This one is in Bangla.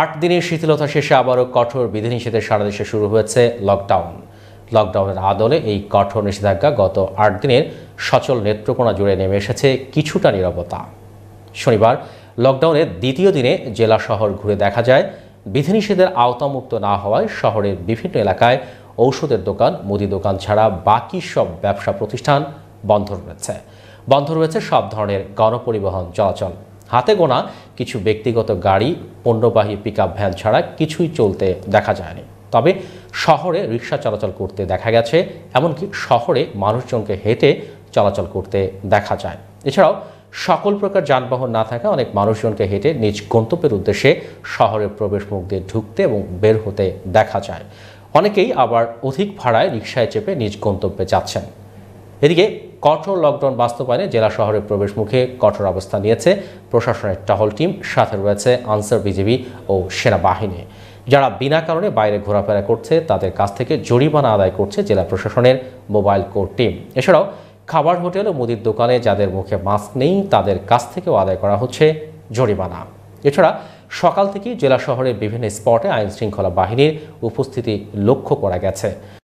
আট দিনের শিথিলতা শেষে আবারও কঠোর বিধিনিষেধের সারা দেশে শুরু হয়েছে লকডাউন লকডাউনের আদলে এই কঠোর নিষেধাজ্ঞা গত আট দিনের সচল নেত্রকোনা জুড়ে নেমে এসেছে কিছুটা নিরবতা শনিবার লকডাউনের দ্বিতীয় দিনে জেলা শহর ঘুরে দেখা যায় বিধিনিষেধের আওতামুক্ত না হওয়ায় শহরের বিভিন্ন এলাকায় ঔষধের দোকান মুদি দোকান ছাড়া বাকি সব ব্যবসা প্রতিষ্ঠান বন্ধ রয়েছে বন্ধ রয়েছে সব ধরনের গণপরিবহন চলাচল হাতে গোনা কিছু ব্যক্তিগত গাড়ি পণ্যবাহী পিক ভ্যান ছাড়া কিছুই চলতে দেখা যায়নি তবে শহরে রিক্সা চলাচল করতে দেখা গেছে এমনকি শহরে মানুষজনকে হেঁটে চলাচল করতে দেখা যায় এছাড়াও সকল প্রকার যানবাহন না থাকা অনেক মানুষজনকে হেঁটে নিজ গন্তব্যের উদ্দেশ্যে শহরের প্রবেশমুখ দিয়ে ঢুকতে এবং বের হতে দেখা যায় অনেকেই আবার অধিক ভাড়ায় রিক্সায় চেপে নিজ গন্তব্যে যাচ্ছেন এদিকে কঠোর লকডাউন বাস্তবায়নে জেলা শহরের প্রবেশ মুখে কঠোর অবস্থা নিয়েছে প্রশাসনের টহল টিম সাথে রয়েছে আনসার বিজিবি ও সেনাবাহিনী যারা বিনা কারণে বাইরে ঘোরাফেরা করছে তাদের কাছ থেকে জরিমানা আদায় করছে জেলা প্রশাসনের মোবাইল কোর টিম এছাড়াও খাবার হোটেল ও মুদির দোকানে যাদের মুখে মাস্ক নেই তাদের কাছ থেকেও আদায় করা হচ্ছে জরিমানা এছাড়া সকাল থেকেই জেলা শহরের বিভিন্ন স্পটে আইন শৃঙ্খলা বাহিনীর উপস্থিতি লক্ষ্য করা গেছে